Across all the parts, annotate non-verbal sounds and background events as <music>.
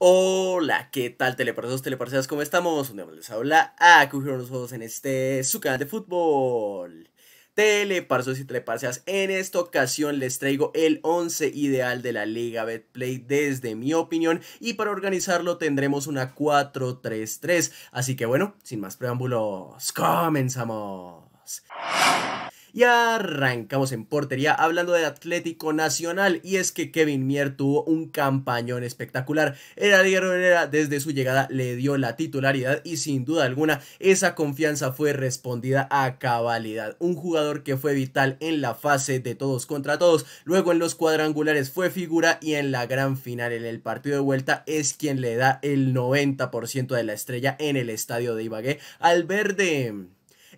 Hola, ¿qué tal y teleparceas? ¿Cómo estamos? Un día les habla a nosotros en este, su canal de fútbol Teleparsos y teleparceas. en esta ocasión les traigo el 11 ideal de la Liga Betplay desde mi opinión y para organizarlo tendremos una 4-3-3 Así que bueno, sin más preámbulos, comenzamos y arrancamos en portería hablando de Atlético Nacional y es que Kevin Mier tuvo un campañón espectacular. Era Herrera desde su llegada le dio la titularidad y sin duda alguna esa confianza fue respondida a cabalidad. Un jugador que fue vital en la fase de todos contra todos, luego en los cuadrangulares fue figura y en la gran final en el partido de vuelta es quien le da el 90% de la estrella en el estadio de Ibagué al verde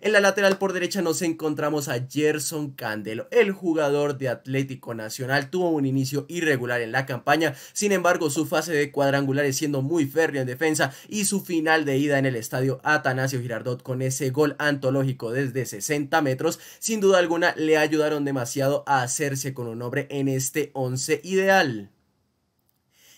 en la lateral por derecha nos encontramos a Gerson Candelo. El jugador de Atlético Nacional tuvo un inicio irregular en la campaña, sin embargo su fase de cuadrangulares siendo muy férreo en defensa y su final de ida en el estadio Atanasio Girardot con ese gol antológico desde 60 metros, sin duda alguna le ayudaron demasiado a hacerse con un hombre en este 11 ideal.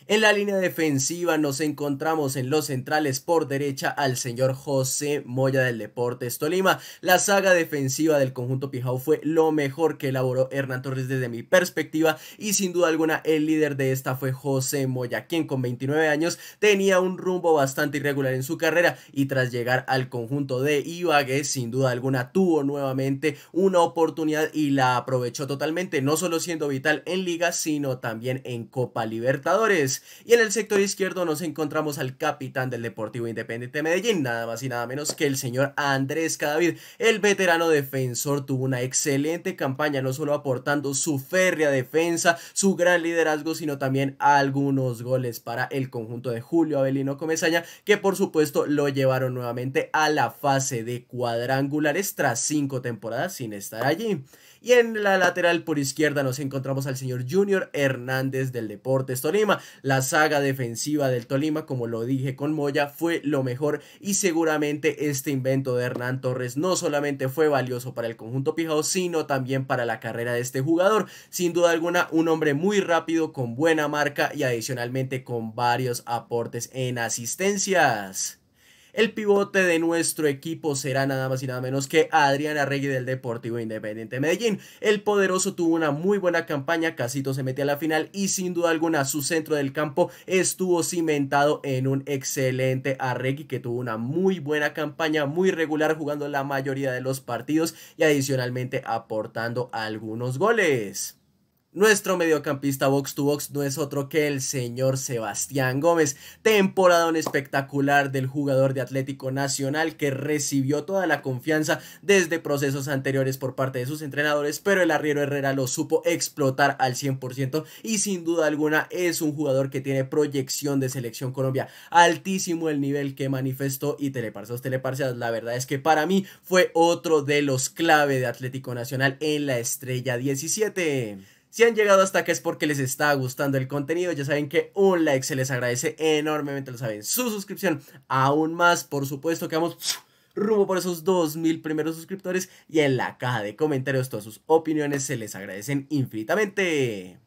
En la línea defensiva nos encontramos en los centrales por derecha al señor José Moya del Deportes Tolima. La saga defensiva del conjunto Pijao fue lo mejor que elaboró Hernán Torres desde mi perspectiva y sin duda alguna el líder de esta fue José Moya, quien con 29 años tenía un rumbo bastante irregular en su carrera y tras llegar al conjunto de Ibagué sin duda alguna tuvo nuevamente una oportunidad y la aprovechó totalmente, no solo siendo vital en liga, sino también en Copa Libertadores. Y en el sector izquierdo nos encontramos al capitán del Deportivo Independiente de Medellín, nada más y nada menos que el señor Andrés Cadavid. El veterano defensor tuvo una excelente campaña, no solo aportando su férrea defensa, su gran liderazgo, sino también algunos goles para el conjunto de Julio Avelino Comesaña, que por supuesto lo llevaron nuevamente a la fase de cuadrangulares tras cinco temporadas sin estar allí. Y en la lateral por izquierda nos encontramos al señor Junior Hernández del Deportes Tolima. La saga defensiva del Tolima, como lo dije con Moya, fue lo mejor y seguramente este invento de Hernán Torres no solamente fue valioso para el conjunto Pijao, sino también para la carrera de este jugador. Sin duda alguna, un hombre muy rápido, con buena marca y adicionalmente con varios aportes en asistencias. El pivote de nuestro equipo será nada más y nada menos que Adrián Arregui del Deportivo Independiente Medellín. El poderoso tuvo una muy buena campaña, Casito se metió a la final y sin duda alguna su centro del campo estuvo cimentado en un excelente Arregui que tuvo una muy buena campaña, muy regular jugando la mayoría de los partidos y adicionalmente aportando algunos goles. Nuestro mediocampista box to box no es otro que el señor Sebastián Gómez. Temporada espectacular del jugador de Atlético Nacional que recibió toda la confianza desde procesos anteriores por parte de sus entrenadores, pero el arriero Herrera lo supo explotar al 100% y sin duda alguna es un jugador que tiene proyección de selección Colombia. Altísimo el nivel que manifestó y teleparsos, teleparcias. La verdad es que para mí fue otro de los clave de Atlético Nacional en la estrella 17. Si han llegado hasta acá es porque les está gustando el contenido. Ya saben que un like se les agradece enormemente, lo saben. Su suscripción aún más, por supuesto que vamos rumbo por esos 2000 primeros suscriptores y en la caja de comentarios todas sus opiniones se les agradecen infinitamente.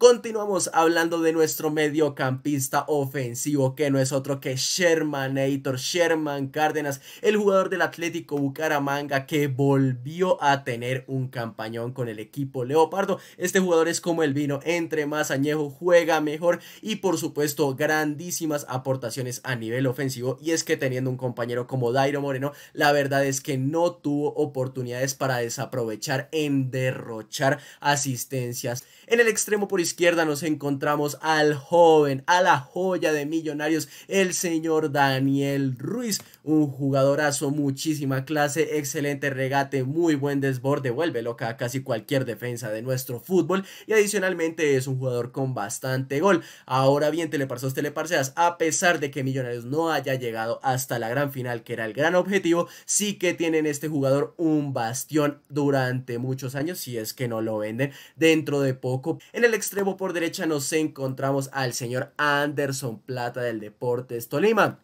Continuamos hablando de nuestro mediocampista ofensivo, que no es otro que Sherman Aitor, Sherman Cárdenas, el jugador del Atlético Bucaramanga que volvió a tener un campañón con el equipo Leopardo. Este jugador es como el vino, entre más añejo juega mejor y por supuesto grandísimas aportaciones a nivel ofensivo. Y es que teniendo un compañero como Dairo Moreno, la verdad es que no tuvo oportunidades para desaprovechar en derrochar asistencias. En el extremo izquierda nos encontramos al joven, a la joya de Millonarios, el señor Daniel Ruiz, un jugadorazo, muchísima clase, excelente regate, muy buen desborde, vuelve loca a casi cualquier defensa de nuestro fútbol y adicionalmente es un jugador con bastante gol. Ahora bien, teleparsos, teleparseas, a pesar de que Millonarios no haya llegado hasta la gran final, que era el gran objetivo, sí que tienen este jugador un bastión durante muchos años, si es que no lo venden dentro de poco. En el extremo por derecha nos encontramos al señor Anderson Plata del Deportes Tolima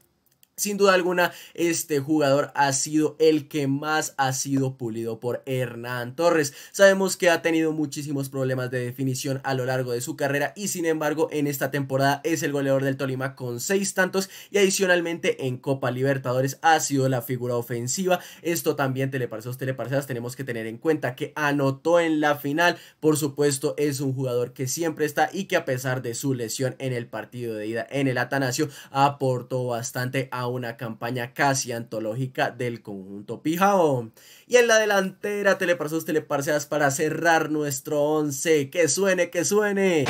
sin duda alguna, este jugador ha sido el que más ha sido pulido por Hernán Torres. Sabemos que ha tenido muchísimos problemas de definición a lo largo de su carrera y sin embargo en esta temporada es el goleador del Tolima con seis tantos y adicionalmente en Copa Libertadores ha sido la figura ofensiva. Esto también teleparceos, tenemos que tener en cuenta que anotó en la final. Por supuesto es un jugador que siempre está y que a pesar de su lesión en el partido de ida en el Atanasio aportó bastante a una campaña casi antológica del conjunto Pijao. Y en la delantera, teleparsos, teleparseas para cerrar nuestro 11. Que suene, que suene.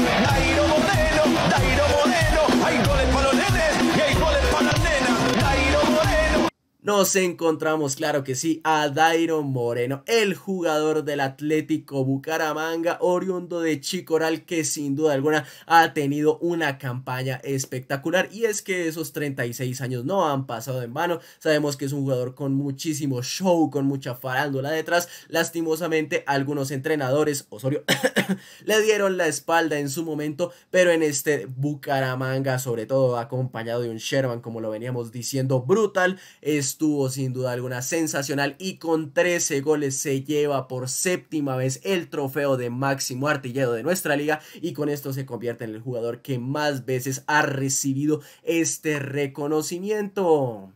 nos encontramos, claro que sí, a Dairon Moreno, el jugador del Atlético Bucaramanga, oriundo de Chicoral, que sin duda alguna ha tenido una campaña espectacular. Y es que esos 36 años no han pasado en vano. Sabemos que es un jugador con muchísimo show, con mucha farándula detrás. Lastimosamente, algunos entrenadores, Osorio, <coughs> le dieron la espalda en su momento, pero en este Bucaramanga, sobre todo acompañado de un Sherman, como lo veníamos diciendo, brutal. Es estuvo sin duda alguna sensacional y con 13 goles se lleva por séptima vez el trofeo de máximo artillero de nuestra liga y con esto se convierte en el jugador que más veces ha recibido este reconocimiento.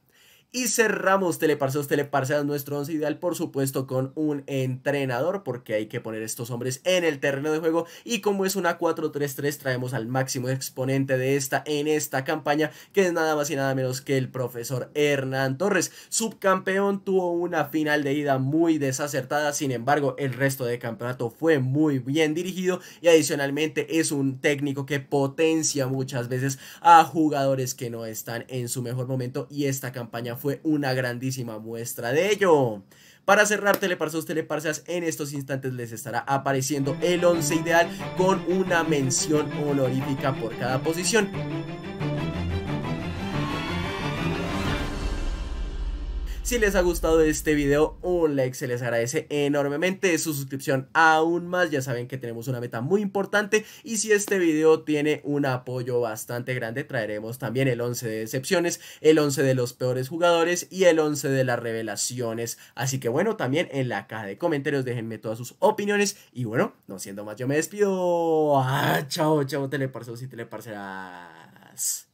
Y cerramos, teleparseos teleparceas, nuestro once ideal, por supuesto, con un entrenador, porque hay que poner estos hombres en el terreno de juego. Y como es una 4-3-3, traemos al máximo exponente de esta en esta campaña, que es nada más y nada menos que el profesor Hernán Torres. Subcampeón tuvo una final de ida muy desacertada, sin embargo, el resto de campeonato fue muy bien dirigido y adicionalmente es un técnico que potencia muchas veces a jugadores que no están en su mejor momento y esta campaña fue una grandísima muestra de ello. Para cerrar teleparsos, Teleparseas en estos instantes les estará apareciendo el 11 ideal con una mención honorífica por cada posición. Si les ha gustado este video, un like se les agradece enormemente. Su suscripción aún más. Ya saben que tenemos una meta muy importante. Y si este video tiene un apoyo bastante grande, traeremos también el 11 de decepciones, el 11 de los peores jugadores y el 11 de las revelaciones. Así que bueno, también en la caja de comentarios déjenme todas sus opiniones. Y bueno, no siendo más, yo me despido. Ah, chao, chao, teleparceros y teleparceras.